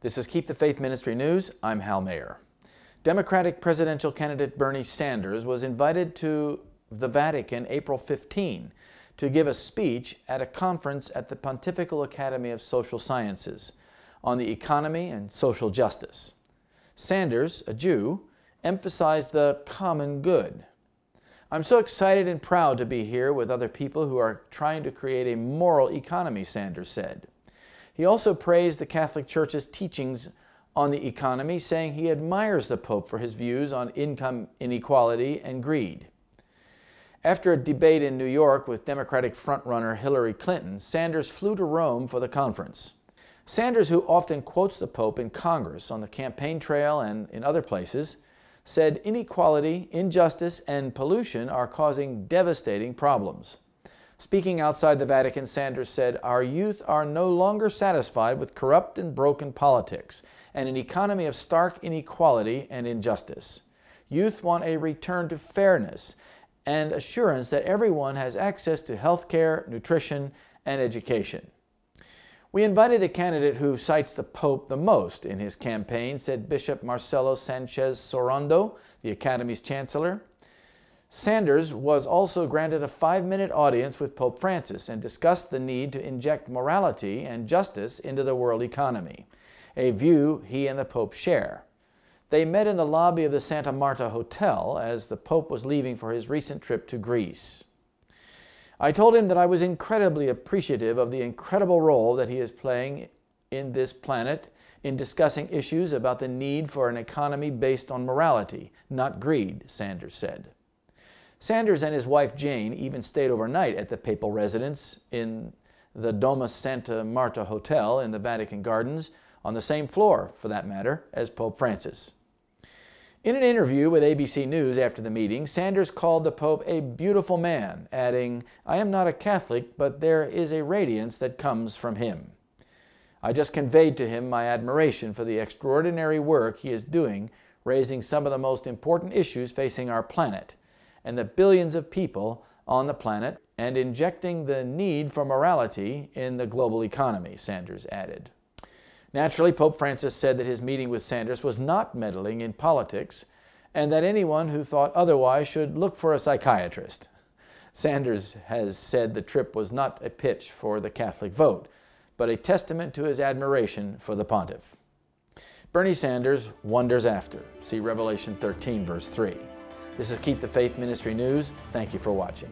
This is Keep the Faith Ministry News. I'm Hal Mayer. Democratic presidential candidate Bernie Sanders was invited to the Vatican April 15 to give a speech at a conference at the Pontifical Academy of Social Sciences on the economy and social justice. Sanders, a Jew, emphasized the common good. I'm so excited and proud to be here with other people who are trying to create a moral economy, Sanders said. He also praised the Catholic Church's teachings on the economy, saying he admires the Pope for his views on income inequality and greed. After a debate in New York with Democratic frontrunner Hillary Clinton, Sanders flew to Rome for the conference. Sanders, who often quotes the Pope in Congress, on the campaign trail, and in other places, said inequality, injustice, and pollution are causing devastating problems. Speaking outside the Vatican, Sanders said, Our youth are no longer satisfied with corrupt and broken politics and an economy of stark inequality and injustice. Youth want a return to fairness and assurance that everyone has access to health care, nutrition, and education. We invited the candidate who cites the Pope the most in his campaign, said Bishop Marcelo Sanchez Sorondo, the Academy's chancellor. Sanders was also granted a five minute audience with Pope Francis and discussed the need to inject morality and justice into the world economy, a view he and the Pope share. They met in the lobby of the Santa Marta Hotel as the Pope was leaving for his recent trip to Greece. I told him that I was incredibly appreciative of the incredible role that he is playing in this planet in discussing issues about the need for an economy based on morality, not greed, Sanders said. Sanders and his wife Jane even stayed overnight at the papal residence in the Domus Santa Marta Hotel in the Vatican Gardens, on the same floor, for that matter, as Pope Francis. In an interview with ABC News after the meeting, Sanders called the Pope a beautiful man, adding, I am not a Catholic, but there is a radiance that comes from him. I just conveyed to him my admiration for the extraordinary work he is doing raising some of the most important issues facing our planet and the billions of people on the planet and injecting the need for morality in the global economy, Sanders added. Naturally, Pope Francis said that his meeting with Sanders was not meddling in politics and that anyone who thought otherwise should look for a psychiatrist. Sanders has said the trip was not a pitch for the Catholic vote, but a testament to his admiration for the pontiff. Bernie Sanders wonders after. See Revelation 13, verse 3. This is Keep the Faith Ministry News. Thank you for watching.